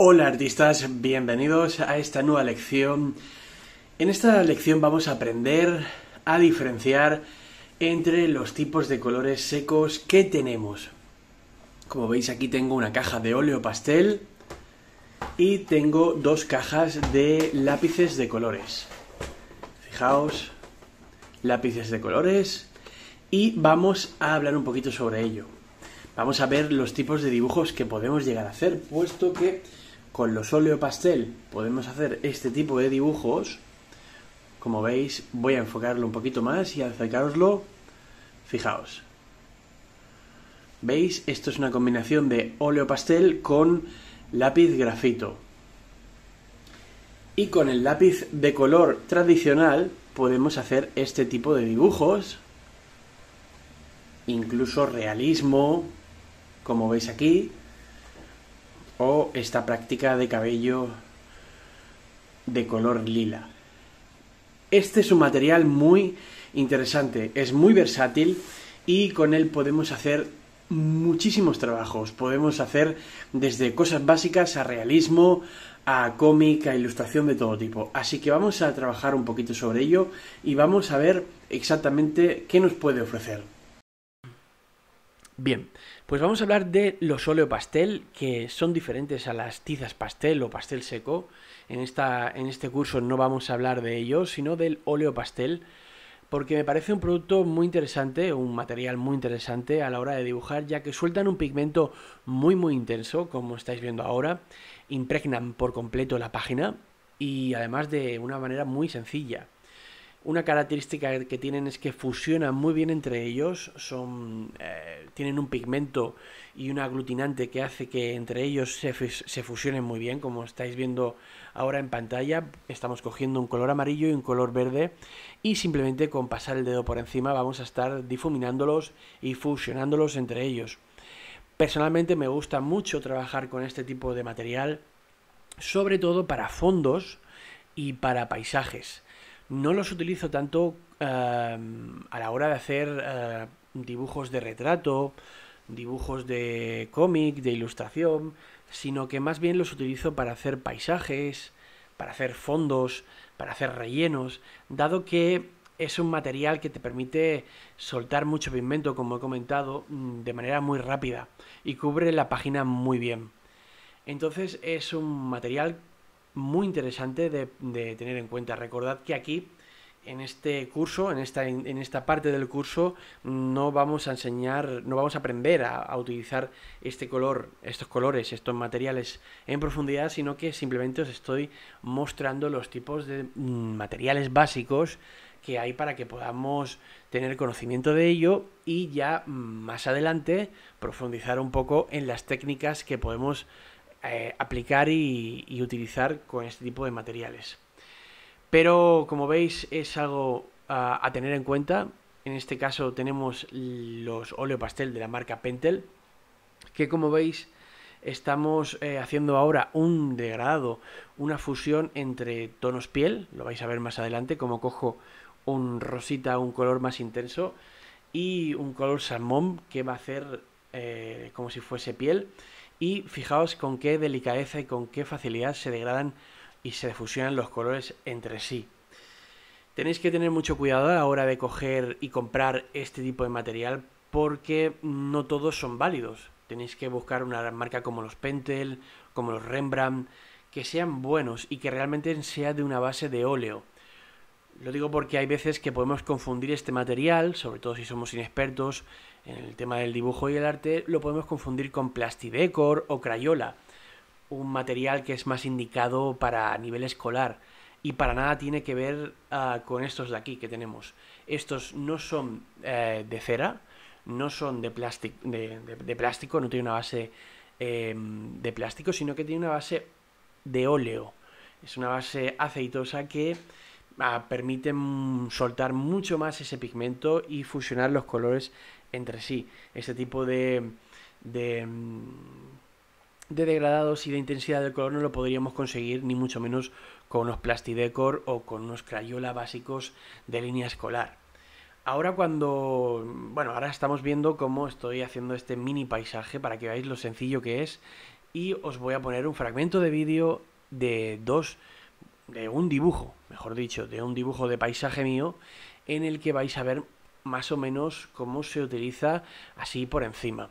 Hola artistas, bienvenidos a esta nueva lección. En esta lección vamos a aprender a diferenciar entre los tipos de colores secos que tenemos. Como veis aquí tengo una caja de óleo pastel y tengo dos cajas de lápices de colores. Fijaos, lápices de colores y vamos a hablar un poquito sobre ello. Vamos a ver los tipos de dibujos que podemos llegar a hacer, puesto que con los óleo pastel podemos hacer este tipo de dibujos. Como veis, voy a enfocarlo un poquito más y acercaroslo. Fijaos. ¿Veis? Esto es una combinación de óleo pastel con lápiz grafito. Y con el lápiz de color tradicional podemos hacer este tipo de dibujos, incluso realismo, como veis aquí o esta práctica de cabello de color lila. Este es un material muy interesante, es muy versátil y con él podemos hacer muchísimos trabajos. Podemos hacer desde cosas básicas a realismo, a cómica, ilustración de todo tipo. Así que vamos a trabajar un poquito sobre ello y vamos a ver exactamente qué nos puede ofrecer. Bien, pues vamos a hablar de los óleo pastel, que son diferentes a las tizas pastel o pastel seco. En, en este curso no vamos a hablar de ellos, sino del óleo pastel, porque me parece un producto muy interesante, un material muy interesante a la hora de dibujar, ya que sueltan un pigmento muy muy intenso, como estáis viendo ahora, impregnan por completo la página y además de una manera muy sencilla. Una característica que tienen es que fusionan muy bien entre ellos, son, eh, tienen un pigmento y un aglutinante que hace que entre ellos se, se, fusionen muy bien, como estáis viendo ahora en pantalla. Estamos cogiendo un color amarillo y un color verde y simplemente con pasar el dedo por encima vamos a estar difuminándolos y fusionándolos entre ellos. Personalmente me gusta mucho trabajar con este tipo de material, sobre todo para fondos y para paisajes no los utilizo tanto em, a la hora de hacer eh, dibujos de retrato, dibujos de cómic, de ilustración, sino que más bien los utilizo para hacer paisajes, para hacer fondos, para hacer rellenos, dado que es un material que te permite soltar mucho pigmento, como he comentado, mm, de manera muy rápida y cubre la página muy bien. Entonces es un material muy interesante de, tener en cuenta. Recordad que aquí en este curso, en esta, en esta parte del curso, no vamos a enseñar, no vamos a aprender a, a, utilizar este color, estos colores, estos materiales en profundidad, sino que simplemente os estoy mostrando los tipos de mm, materiales básicos que hay para que podamos tener conocimiento de ello y ya mm, más adelante profundizar un poco en las técnicas que podemos eh, aplicar y, utilizar con este tipo de materiales. Pero como veis es algo ah, a tener en cuenta. En este caso tenemos los óleo pastel de la marca Pentel, que como veis estamos eh, haciendo ahora un degradado, una fusión entre tonos piel, lo vais a ver más adelante, como cojo un rosita, un color más intenso, y un color salmón que va a hacer eh, como si fuese piel y fijaos con qué delicadeza y con qué facilidad se degradan y se fusionan los colores entre sí. Tenéis que tener mucho cuidado a la hora de coger y comprar este tipo de material porque no todos son válidos. Tenéis que buscar una marca como los Pentel, como los Rembrandt, que sean buenos y que realmente sea de una base de óleo. Lo digo porque hay veces que podemos confundir este material, sobre todo si somos inexpertos, en el tema del dibujo y el arte, lo podemos confundir con plastidecor o crayola, un material que es más indicado para nivel escolar y para nada tiene que ver ah, con estos de aquí que tenemos. Estos no son eh, de cera, no son de, plástico, no tiene una base em, de plástico, sino que tiene una base de óleo. Es una base aceitosa que ah, permite mm, soltar mucho más ese pigmento y fusionar los colores entre sí. Este tipo de, mm, de, degradados y de intensidad del color no lo podríamos conseguir ni mucho menos con unos plastidecor o con unos crayola básicos de línea escolar. Ahora cuando, bueno, ahora estamos viendo cómo estoy haciendo este mini paisaje para que veáis lo sencillo que es y os voy a poner un fragmento de vídeo de dos, de un dibujo, mejor dicho, de un dibujo de paisaje mío en el que vais a ver más o menos cómo se utiliza así por encima.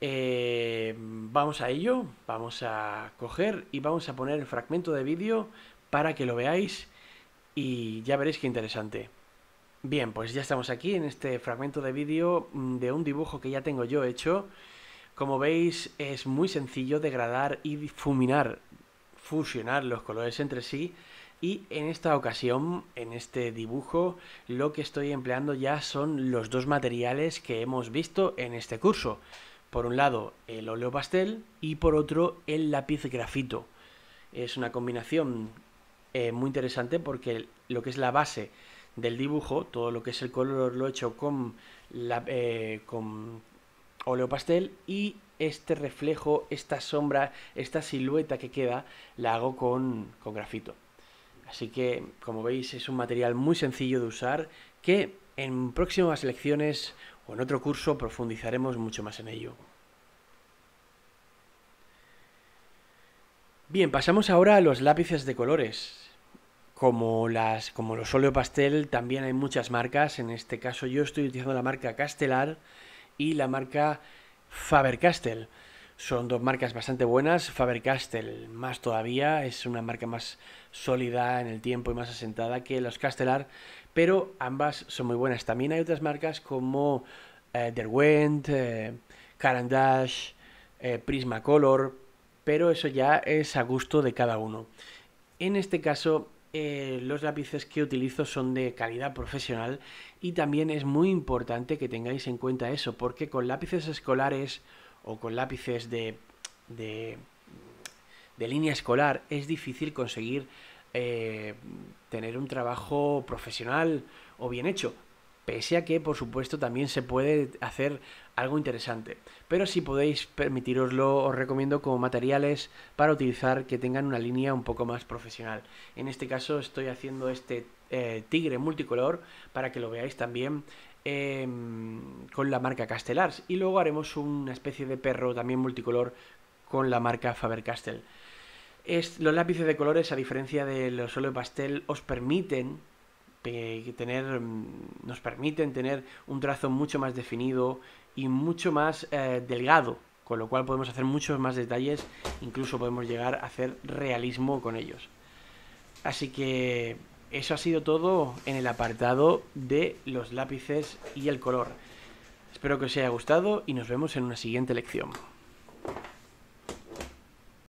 Eh, vamos a ello, vamos a coger y vamos a poner el fragmento de vídeo para que lo veáis y ya veréis qué interesante. Bien, pues ya estamos aquí en este fragmento de vídeo mm, de un dibujo que ya tengo yo hecho. Como veis es muy sencillo degradar y difuminar, fusionar los colores entre sí y en esta ocasión, en este dibujo, lo que estoy empleando ya son los dos materiales que hemos visto en este curso. Por un lado, el óleo pastel y por otro, el lápiz grafito. Es una combinación eh, muy interesante porque lo que es la base del dibujo, todo lo que es el color lo he hecho con, eh, con óleo pastel y este reflejo, esta sombra, esta silueta que queda, la hago con grafito. Así que, como veis, es un material muy sencillo de usar que en próximas lecciones o en otro curso profundizaremos mucho más en ello. Bien, pasamos ahora a los lápices de colores. Como, las, como los óleo pastel, también hay muchas marcas. En este caso yo estoy utilizando la marca Castelar y la marca Faber-Castell. Son dos marcas bastante buenas, Faber-Castell más todavía, es una marca más sólida en el tiempo y más asentada que los Castellar, pero ambas son muy buenas. También hay otras marcas como eh, Derwent, Caran eh, Carandash, eh, Prismacolor, pero eso ya es a gusto de cada uno. En este caso, los lápices que utilizo son de calidad profesional y también es muy importante que tengáis en cuenta eso, porque con lápices escolares o con lápices de, línea escolar, es difícil conseguir eh, tener un trabajo profesional o bien hecho. Pese a que, por supuesto, también se puede hacer algo interesante. Pero si podéis permitiroslo, os recomiendo como materiales para utilizar que tengan una línea un poco más profesional. En este caso estoy haciendo este eh, tigre multicolor para que lo veáis también Em, con la marca Castellars. Y luego haremos una especie de perro también multicolor con la marca Faber-Castell. Los lápices de colores, a diferencia de los de pastel, os permiten tener, em, nos permiten tener un trazo mucho más definido y mucho más eh, delgado, con lo cual podemos hacer muchos más detalles, incluso podemos llegar a hacer realismo con ellos. Así que eso ha sido todo en el apartado de los lápices y el color. Espero que os haya gustado y nos vemos en una siguiente lección.